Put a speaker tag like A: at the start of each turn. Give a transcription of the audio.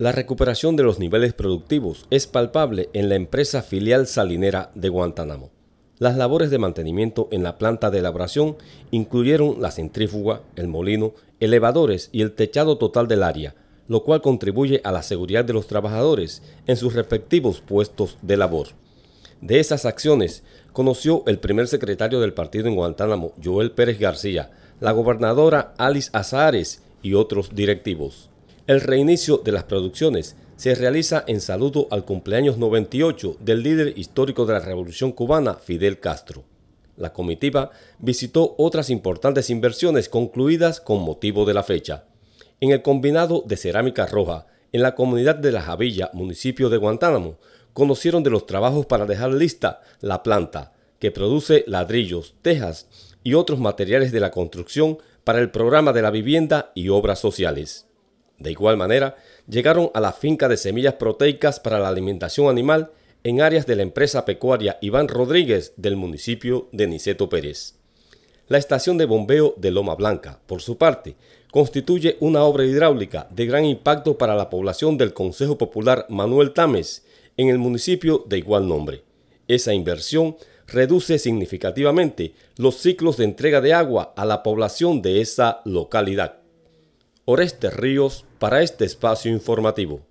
A: La recuperación de los niveles productivos es palpable en la empresa filial salinera de Guantánamo. Las labores de mantenimiento en la planta de elaboración incluyeron la centrífuga, el molino, elevadores y el techado total del área, lo cual contribuye a la seguridad de los trabajadores en sus respectivos puestos de labor. De esas acciones conoció el primer secretario del partido en Guantánamo, Joel Pérez García, la gobernadora Alice Azares y otros directivos. El reinicio de las producciones se realiza en saludo al cumpleaños 98 del líder histórico de la Revolución Cubana, Fidel Castro. La comitiva visitó otras importantes inversiones concluidas con motivo de la fecha. En el combinado de cerámica roja, en la comunidad de La Javilla, municipio de Guantánamo, conocieron de los trabajos para dejar lista la planta, que produce ladrillos, tejas y otros materiales de la construcción para el programa de la vivienda y obras sociales. De igual manera, llegaron a la finca de semillas proteicas para la alimentación animal en áreas de la empresa pecuaria Iván Rodríguez del municipio de Niceto Pérez. La estación de bombeo de Loma Blanca, por su parte, constituye una obra hidráulica de gran impacto para la población del Consejo Popular Manuel Tames en el municipio de igual nombre. Esa inversión reduce significativamente los ciclos de entrega de agua a la población de esa localidad. Oreste Ríos para este espacio informativo.